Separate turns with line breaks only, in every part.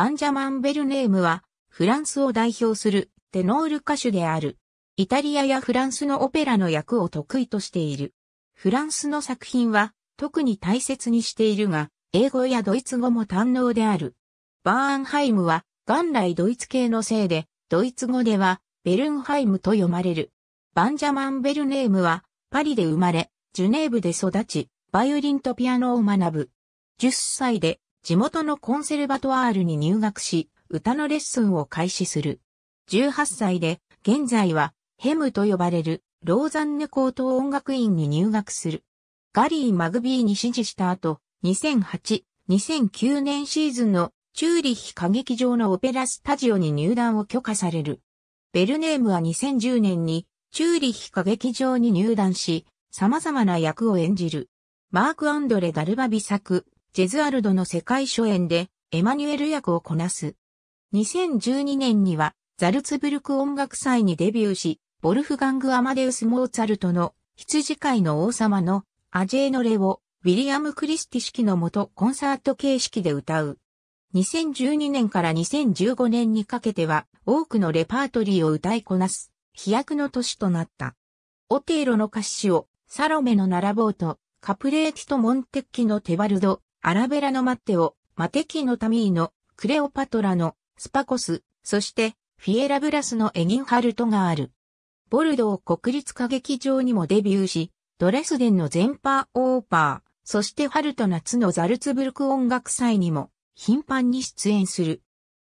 バンジャマン・ベルネームは、フランスを代表するテノール歌手である。イタリアやフランスのオペラの役を得意としている。フランスの作品は特に大切にしているが、英語やドイツ語も堪能である。バーンハイムは元来ドイツ系のせいで、ドイツ語ではベルンハイムと読まれる。バンジャマン・ベルネームはパリで生まれ、ジュネーブで育ち、バイオリンとピアノを学ぶ。10歳で地元のコンセルバトワールに入学し、歌のレッスンを開始する。18歳で、現在は、ヘムと呼ばれる、ローザンヌ高等音楽院に入学する。ガリー・マグビーに指示した後、2008、2009年シーズンのチューリヒ歌劇場のオペラスタジオに入団を許可される。ベルネームは2010年にチューリヒ歌劇場に入団し、様々な役を演じる。マーク・アンドレ・ダルバビ作、ジェズアルドの世界初演でエマニュエル役をこなす。2012年にはザルツブルク音楽祭にデビューし、ボルフガング・アマデウス・モーツァルトの羊飼いの王様のアジェーノレをウィリアム・クリスティ式のもとコンサート形式で歌う。2012年から2015年にかけては多くのレパートリーを歌いこなす飛躍の年となった。オテーロの歌詞をサロメの並ぼうとカプレーティとモンテッキのテバルド、アラベラのマッテオ、マテキのタミーノ、クレオパトラのスパコス、そしてフィエラブラスのエギンハルトがある。ボルドー国立歌劇場にもデビューし、ドレスデンのゼンパーオーパー、そして春と夏のザルツブルク音楽祭にも頻繁に出演する。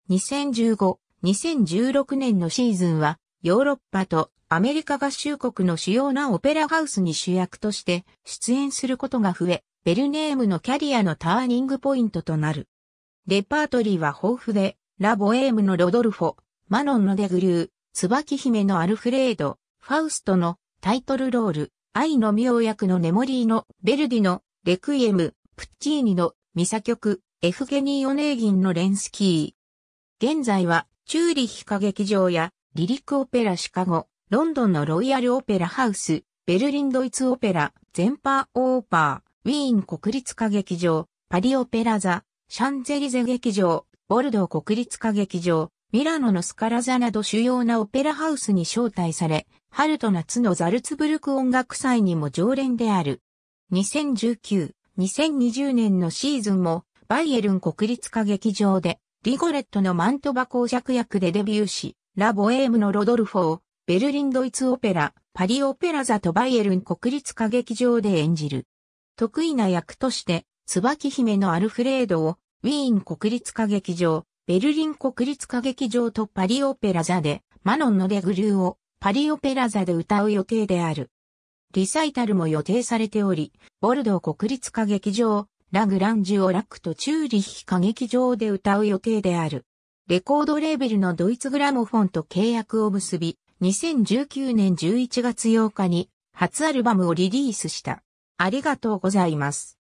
2015、2016年のシーズンはヨーロッパとアメリカ合衆国の主要なオペラハウスに主役として出演することが増え、ベルネームのキャリアのターニングポイントとなる。レパートリーは豊富で、ラボエームのロドルフォ、マノンのデグリュー、椿姫のアルフレード、ファウストのタイトルロール、愛の妙役のネモリーのベルディのレクイエム、プッチーニのミサ曲、エフゲニー・オネーギンのレンスキー。現在は、チューリヒ歌劇場や、リリックオペラシカゴ、ロンドンのロイヤルオペラハウス、ベルリンドイツオペラ、ゼンパーオーパー、ウィーン国立歌劇場、パリオペラ座、シャンゼリゼ劇場、ボルドー国立歌劇場、ミラノのスカラ座など主要なオペラハウスに招待され、春と夏のザルツブルク音楽祭にも常連である。2019、2020年のシーズンも、バイエルン国立歌劇場で、リゴレットのマントバ公爵役でデビューし、ラ・ボエームのロドルフォを、ベルリンドイツオペラ、パリオペラ座とバイエルン国立歌劇場で演じる。得意な役として、椿姫のアルフレードを、ウィーン国立歌劇場、ベルリン国立歌劇場とパリオペラ座で、マノンのレグリューをパリオペラ座で歌う予定である。リサイタルも予定されており、ボルドー国立歌劇場、ラグランジュオラックとチューリッヒ歌劇場で歌う予定である。レコードレーベルのドイツグラモフォンと契約を結び、2019年11月8日に初アルバムをリリースした。ありがとうございます。